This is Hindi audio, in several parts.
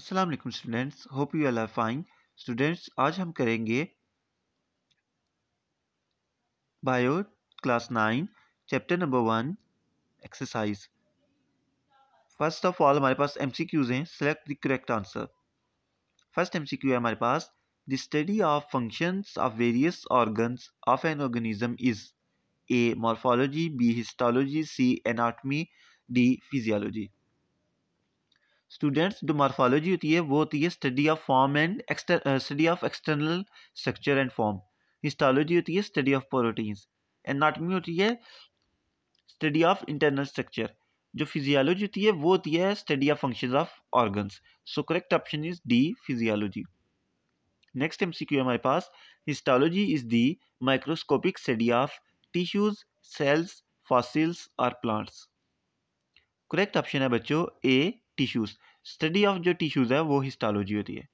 अस्सलाम वालेकुम students hope you all are fine students आज हम करेंगे bio class nine chapter number one exercise first of all हमारे पास एम सी क्यूज हैं select the correct answer first M C Q है हमारे पास the study of functions of various organs of an organism is A morphology B histology C anatomy D physiology students जो मार्फोलॉजी होती है वो होती है study of form and study of external structure and form histology होती है स्टडी ऑफ प्रोटीन्स एनाटमी होती है स्टडी ऑफ इंटरनल स्ट्रक्चर जो फिजियोलॉजी होती है वो होती है study of function of organs so correct option is D physiology next M C Q हमारे पास histology is the microscopic study of tissues cells fossils और प्लांट्स करेक्ट ऑप्शन है बच्चों ए टिश्यूज़ स्टडी ऑफ जो टिश्यूज़ है वो हिस्टोलॉजी होती है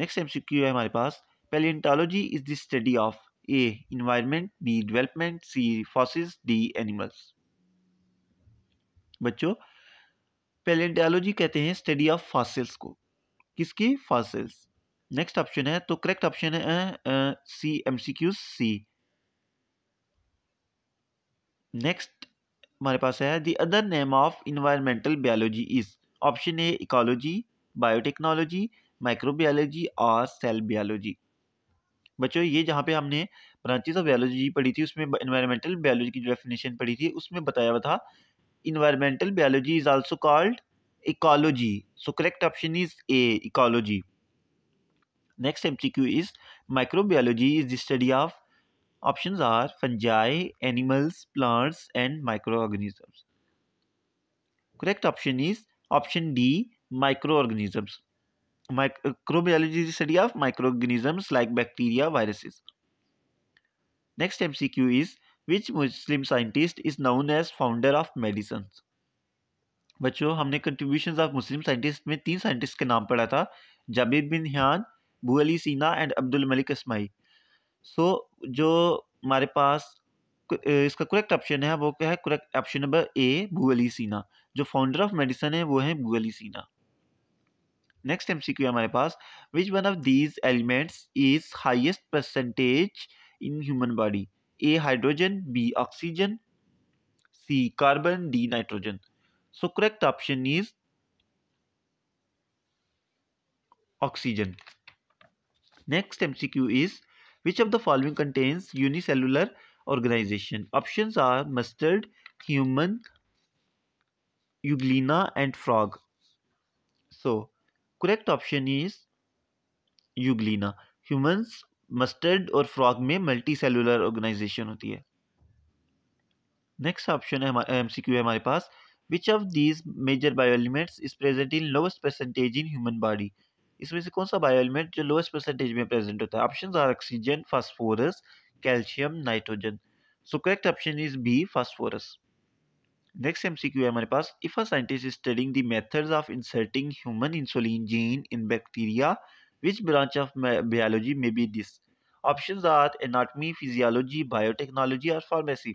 नेक्स्ट एम सी है हमारे पास palaeontology is the study of A environment B development C fossils D animals बच्चों पेलेंटालोजी कहते हैं स्टडी ऑफ फॉसिल्स को किसकी फॉसिल्स नेक्स्ट ऑप्शन है तो करेक्ट ऑप्शन है C M C Q C next हमारे पास है the other name of environmental biology is option A ecology biotechnology microbiology और सेल बायोलॉजी बच्चों ये जहाँ पे हमने ब्रांचेज ऑफ बायोलॉजी पढ़ी थी उसमें इन्वायरमेंटल बायोलॉजी की जो डेफिनेशन पढ़ी थी उसमें बताया हुआ था environmental biology is also called ecology so correct option is A ecology next MCQ is microbiology is the study of Options are fungi, animals, plants and microorganisms. Correct option is option D microorganisms. Microbiology is the study of microorganisms like bacteria, viruses. Next MCQ is which Muslim scientist is known as founder of medicine? बच्चों हमने कंट्रीब्यूशंस ऑफ मुस्लिम साइंटिस्ट में तीन साइंटिस्ट के नाम पढ़ा था जाबिर बिन ह्यान Bu Ali Sina and Abdul Malik Asmai so जो हमारे पास इसका करेक्ट ऑप्शन है वो क्या है correct option number A Bu Ali Sina जो फाउंडर ऑफ मेडिसन है वो है भूगली सीना नेक्स्ट एम एमसीक्यू हमारे पास which one of these elements is highest percentage in human body A hydrogen B oxygen C carbon D nitrogen so correct option is oxygen next M C Q is which of the following contains unicellular organization options are mustard human euglena and frog so correct option is euglena humans mustard और फ्रॉग में मल्टी सेलुलर ऑर्गेनाइजेशन होती है नेक्स्ट ऑप्शन है एम सी क्यू है हमारे पास which of these major bio elements is present in lowest percentage in human body इसमें से कौन सा बायो एलिमेंट जो लोएस्ट परसेंटेज में प्रेजेंट होता है option are oxygen phosphorus calcium nitrogen so correct option is B phosphorus next MCQ है हमारे पास if a scientist is studying the methods of inserting human insulin gene in bacteria which branch of biology may be this option are anatomy physiology biotechnology और फार्मेसी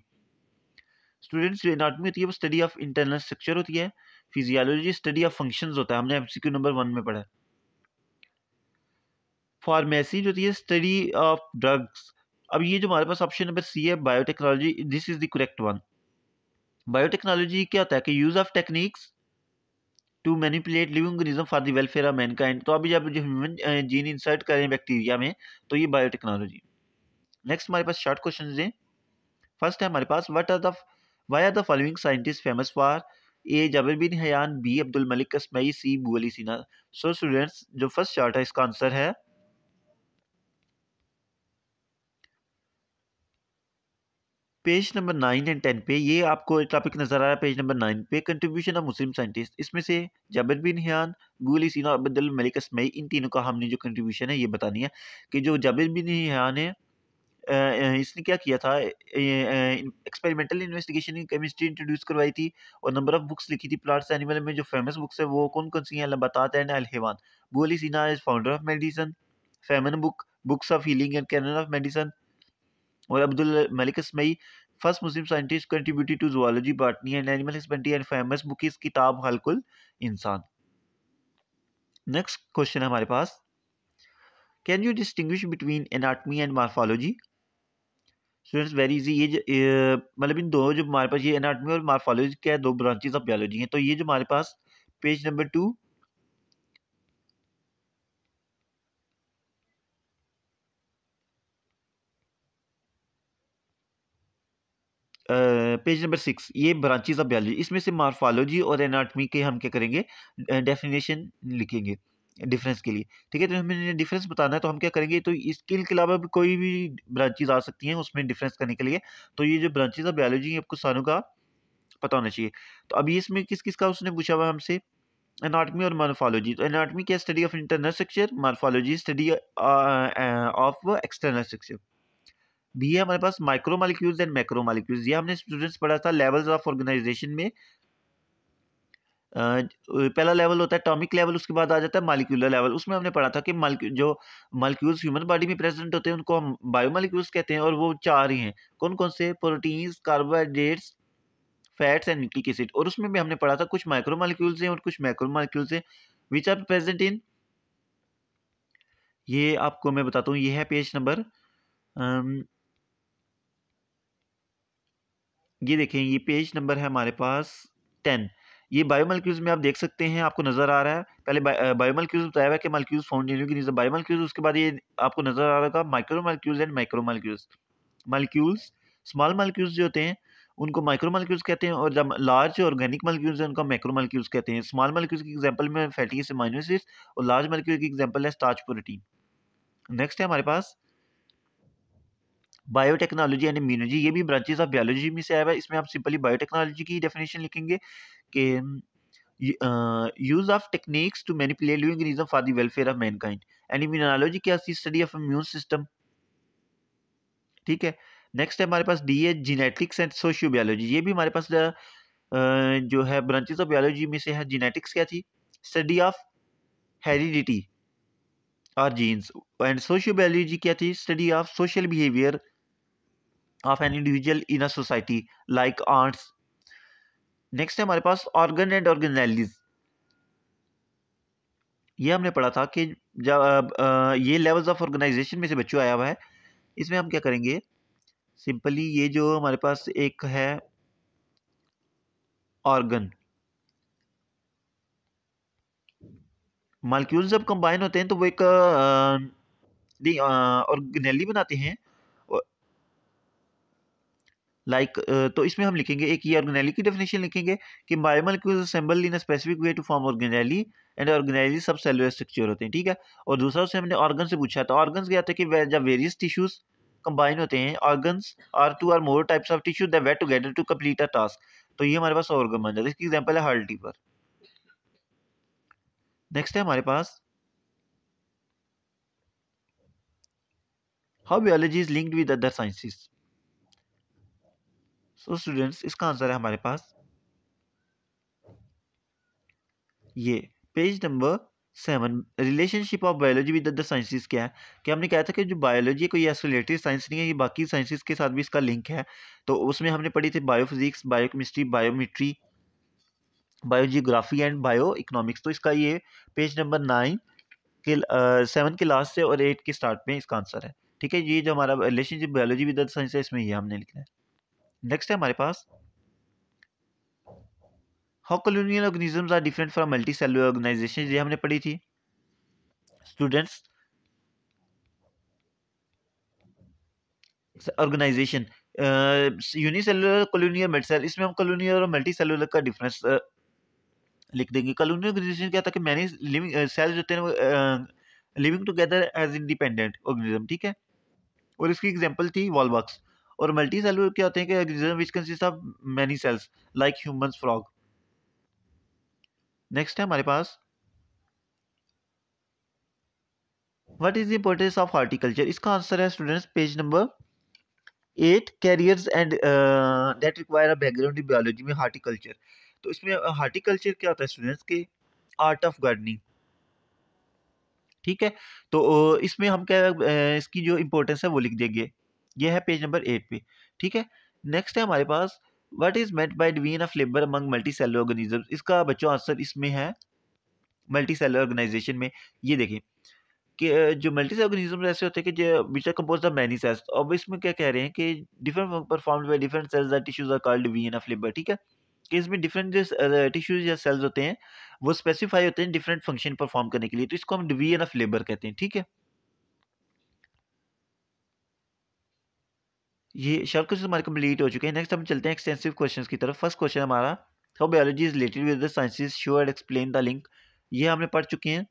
स्टूडेंट्स जो एनाटॉमी होती है वो स्टडी ऑफ इंटरनल स्ट्रक्चर होती है फिजियोलॉजी स्टडी ऑफ फंक्शंस होता है हमने एमसीक्यू नंबर वन में पढ़ा है फार्मेसी जो होती है स्टडी ऑफ ड्रग्स अब ये जो हमारे पास ऑप्शन नंबर सी है biotechnology this is the correct one biotechnology क्या होता है कि use of techniques to manipulate living organism for the welfare of mankind तो अभी जब जो ह्यूमन जीन इंसर्ट करें बैक्टीरिया में तो ये बायोटेक्नोलॉजी नेक्स्ट हमारे पास शॉर्ट क्वेश्चन है फर्स्ट है हमारे पास what are the why are the following scientist famous for A Jabir bin Hayyan B Abdul Malik Asmai C Bu Ali सीना सो स्टूडेंट्स जो फर्स्ट शॉर्ट है इसका आंसर है page number nine and ten पे ये आपको टॉपिक नज़र आ रहा है पेज नंबर नाइन पे कंट्रीब्यूशन ऑफ मुस्लिम साइंटिस्ट इसमें से जबर बिन हियान बूली सीना और अब्दुल मलिक असमई इन तीनों का हमने जो कंट्रीब्यूशन है ये बतानी है कि जो जबर बिन हियान है इसने क्या किया था एक्सपेरिमेंटल इन्वेस्टिगेशन केमिस्ट्री इंट्रोड्यूस करवाई थी और नंबर ऑफ बुक्स लिखी थी प्लांट्स एनिमल में जो फेमस बुक्स है वो कौन कौन सी हैं बताते हैं अलहवान Bu Ali Sina is founder of medicine famous book books of healing and canon of medicine और Abdul Malik Asmai first Muslim scientist contributed to zoology botany and animal husbandry and famous book is किताब हल्कुल इंसान नेक्स्ट क्वेश्चन हमारे पास can you distinguish between anatomy and morphology students very easy ये मतलब इन दो जो हमारे पास ये एनाटमी और मार्फोलॉजी क्या है दो ब्रांचेज ऑफ बायोलॉजी हैं तो ये जो हमारे पास page number two page number six ये ब्रांचेज ऑफ बायोलॉजी इसमें से मार्फालोजी और एनाटमी के हम क्या करेंगे डेफिनेशन लिखेंगे डिफरेंस के लिए ठीक है तो हमें डिफरेंस बताना है तो हम क्या करेंगे तो इसके अलावा भी कोई भी ब्रांचेज आ सकती हैं उसमें डिफरेंस करने के लिए तो ये जो ब्रांचेज ऑफ बायोलॉजी है आपको सारों का पता होना चाहिए तो अभी इसमें किस किस का उसने पूछा हुआ हमसे एनाटमी और मार्फालोजी तो एनाटमी क्या study of internal structure morphology study of external structure B है हमारे पास micro molecules and macro molecules ये हमने स्टूडेंट्स पढ़ा था लेवल्स ऑफ ऑर्गेनाइजेशन में Uh, पहला लेवल होता है टॉमिक लेवल उसके बाद आ जाता है मालिक्यूलर लेवल उसमें हमने पढ़ा था कि मालिक्यू जो मालिक्यूल्स ह्यूमन बॉडी में प्रेजेंट होते हैं उनको हम बायो मालिक्यूल्स कहते हैं और वो चार ही हैं कौन कौन से proteins carbohydrates fats and nucleic acid और उसमें भी हमने पढ़ा था कुछ माइक्रो मालिक्यूल्स हैं और कुछ मैक्रो मालिक्यूल्स हैं विच आर प्रेजेंट इन ये आपको मैं बताता हूँ ये है पेज नंबर ये देखें ये पेज नंबर है हमारे पास टेन ये मालिक्यूज में आप देख सकते हैं आपको नज़र आ रहा है पहले बायोमलक्यूज बताया हुआ है कि मलक्यूज फाउंड नीचे बायो मालिक्यूज उसके बाद ये आपको नज़र आ रहा होगा molecules and molecules molecules small molecules जो होते हैं उनको माइक्रोमलक्यूज कहते हैं और जब लार्ज ऑर्गेनिक मलक्यूज है उनका मालिक्यूज कहते हैं स्मॉल मालिक्यूज की एग्जाम्पल में फैटी एसिड माइनोसिस और लार्ज मालिक्यूल की एग्जाम्पल है स्टार्च प्रोटीन नेक्स्ट है हमारे पास बायोटेक्नोलॉजी एंड इम्यूनोलॉजी ये भी ब्रांचेस ऑफ बायोलॉजी में से आया है इसमें आप सिंपली बायोटेक्नोलॉजी की डेफिनेशन लिखेंगे कि use of techniques to manipulate living region for the welfare of mankind and immunology क्या स्टडी ऑफ इम्यून सिस्टम ठीक है नेक्स्ट है हमारे पास D A genetics and socio biology ये भी हमारे पास जो है ब्रांचेस ऑफ बायोलॉजी में से है जीनेटिक्स क्या थी स्टडी ऑफ हेरिडिटी और जीन्स एंड सोशियो बायोलॉजी क्या थी study of social behaviour of an individual in a society like arts next है हमारे पास ऑर्गन एंड ऑर्गेनाइज ये हमने पढ़ा था कि जब ये लेवल्स ऑफ ऑर्गेनाइजेशन में से बच्चों आया हुआ है इसमें हम क्या करेंगे सिंपली ये जो हमारे पास एक है ऑर्गन मालिक्यूल जब कंबाइन होते हैं तो वो एक ऑर्गेनली बनाते हैं लाइक like, तो इसमें हम लिखेंगे एक ये ऑर्गेनैली की डेफिनेशन लिखेंगे कि biomolecules assemble in a specific way to form organelle and organelle subcellular structure होते हैं ठीक है और दूसरा उससे हमने ऑर्गन से पूछा था तो ऑर्गन क्या था कि जब वेरियस टिश्यूज कंबाइन होते हैं organs are two or more types of tissue that together to complete a task तो ये हमारे पास ऑर्गन बन जाता है इसकी एग्जाम्पल है हर्ट टीपर नेक्स्ट है हमारे पास how biology is linked with other sciences so so, students इसका आंसर है हमारे पास ये page number seven relationship of biology with other sciences क्या है कि हमने कहा था कि जो बायोलॉजी कोई एसोलेटेड साइंस नहीं है ये बाकी साइंसिस के साथ भी इसका लिंक है तो उसमें हमने पढ़ी थी biophysics biochemistry biometry biogeography and bio economics तो इसका ये पेज नंबर नाइन के सेवन के लास्ट से और एट के स्टार्ट में इसका आंसर है ठीक है ये जो हमारा relationship biology with other science है इसमें ये हमने लिखा है नेक्स्ट है हमारे पास how colonial organisms are different from multicellular organisation ये हमने पढ़ी थी students organisation unicellular colonial cell इसमें हम कॉलोनियल और मल्टी सेलुलर का डिफरेंस uh, लिख देंगे कॉलोनियल ऑर्गेनाइजेशन क्या था कि मैनी लिविंग सेल्स होते हैं living together as independent organism ठीक है और इसकी एग्जांपल थी वॉलबॉक्स और मल्टी सेलुलर क्या होते हैं कि which consist of many cells like human frog next है हमारे पास what is the importance of horticulture इसका आंसर है students page number eight careers and that require a background in biology में हार्टिकल्चर तो इसमें हार्टिकल्चर uh, क्या होता है स्टूडेंट्स के आर्ट ऑफ गार्डनिंग ठीक है तो uh, इसमें हम क्या uh, इसकी जो इम्पोर्टेंस है वो लिख देंगे ये है पेज नंबर एट पे ठीक है नेक्स्ट है हमारे पास what is meant by division of labour among multicellular organism इसका बच्चों आंसर इसमें है मल्टी सेलर ऑर्गेनाइजेशन में ये देखें कि जो मल्टी सेल ऑर्गेनिज्म ऐसे होते हैं कि which are compose of many cells अब इसमें क्या कह रहे हैं कि different perform by different cells or tissues are called division of labour ठीक है कि इसमें डिफरेंट जो टिश्यूज या सेल्स होते हैं वो स्पेसिफाई होते हैं डिफरेंट फंक्शन परफॉर्म करने के लिए तो इसको हम डिवीजन ऑफ लेबर कहते हैं ठीक है ये शॉर्ट क्वेश्चन हमारे कंप्लीट हो चुके हैं नेक्स्ट हम चलते हैं एक्सटेंसिव क्वेश्चन की तरफ फर्स्ट क्वेश्चन हमारा how biology is related with the sciences show and explain the link ये हमने पढ़ चुके हैं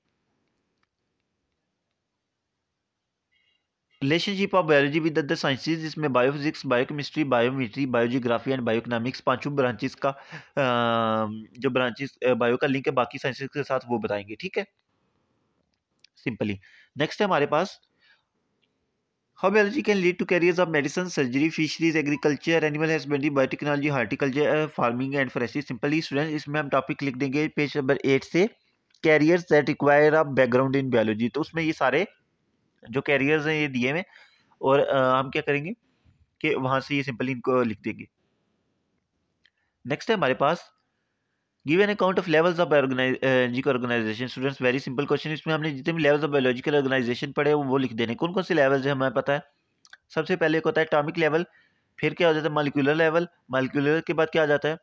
relationship of biology with the sciences जिसमें biophysics biochemistry biometry biogeography and bioeconomics पांचों ब्रांचेस का जो ब्रांचेस बायो का लिंक है बाकी साइंसेज के साथ वो बताएंगे ठीक है सिंपली नेक्स्ट है हमारे पास hub allergy can lead to careers of medicine surgery fisheries agriculture animal husbandry biotechnology horticulture farming and forestry simply student इसमें हम टॉपिक लिख देंगे पेज नंबर एट से careers that require a background in biology तो उसमें ये सारे जो कैरियर्स हैं ये दिए हुए और uh, हम क्या करेंगे कि वहाँ से ये सिंपली इनको लिख देंगे नेक्स्ट है हमारे पास give an account of levels of biological organisation students very simple question इसमें हमने जितने भी लेवल्स ऑफ बायोलॉजिकल ऑर्गेनाइजेशन पढ़े वो लिख देने कौन कौन से लेवल्स है हमें पता है सबसे पहले एक होता है एटॉमिक लेवल फिर क्या हो जाता है मालिकुलर लेवल मालिकुलर के बाद क्या आ जाता है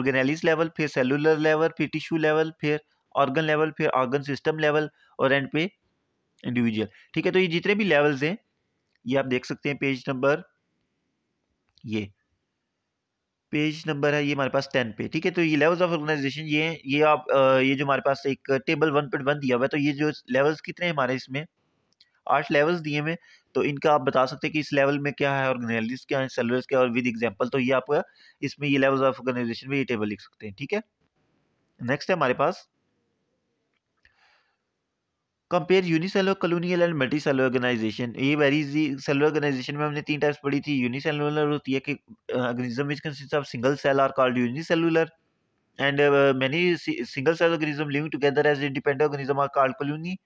ऑर्गेनाइलिस लेवल फिर सेलुलर लेवल फिर टिश्यू लेवल फिर ऑर्गन लेवल फिर ऑर्गन सिस्टम लेवल और एंड पे इंडिविजुअल ठीक है तो ये जितने भी लेवल्स हैं ये आप देख सकते हैं पेज नंबर ये पेज नंबर है ये हमारे पास टेन पे ठीक है तो ये लेवल्स ऑफ ऑर्गेनाइजेशन ये ये आप ये जो हमारे पास एक टेबल वन पॉइंट वन दिया हुआ है तो ये जो लेवल्स कितने हैं हमारे इसमें आठ लेवल्स दिए हुए तो इनका आप बता सकते हैं कि इस लेवल में क्या है ऑर्गेनाइज क्या है सेलवर्स क्या और विद एग्जाम्पल तो ये आप इसमें ये लेवल्स ऑफ ऑर्गेनाइजेशन में ये टेबल लिख सकते हैं ठीक है नेक्स्ट है हमारे पास compare unicellular colonial and multi cellular organisation ये इजी सेलर ऑर्गेनाइजेशन में हमने तीन टाइप्स पढ़ी थी यूनिसेलुलर होती है कि organism is consist of single cell are called unicellular and many single cell organism living together as independent organism are called colony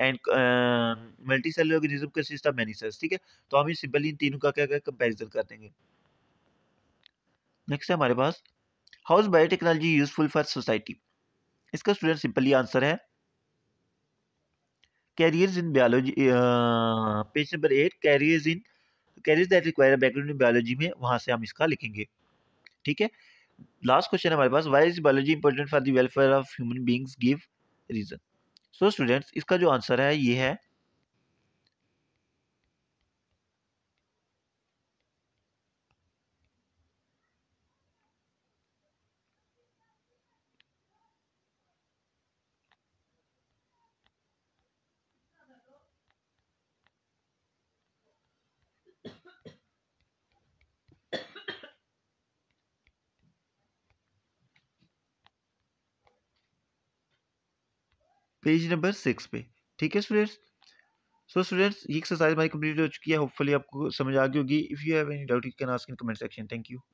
and multi multicellular organism consist of many cells ठीक है तो हम सिंपल सिंपली इन तीनों का क्या क्या कंपैरिजन कर देंगे नेक्स्ट है हमारे पास how is biotechnology useful for society इसका स्टूडेंट सिंपली आंसर है careers in biology page number eight careers in careers that require background in biology में वहाँ से हम इसका लिखेंगे ठीक है लास्ट क्वेश्चन हमारे पास why is biology important for the welfare of human beings give reason so students इसका जो आंसर है ये है पेज नंबर सिक्स पे ठीक है स्टूडेंट्स सो स्टूडेंट्स ये एक्सरसाइज हमारी कंप्लीट हो चुकी है होपफुली आपको समझ आ गई होगी if you have any doubt you can ask in comment section thank you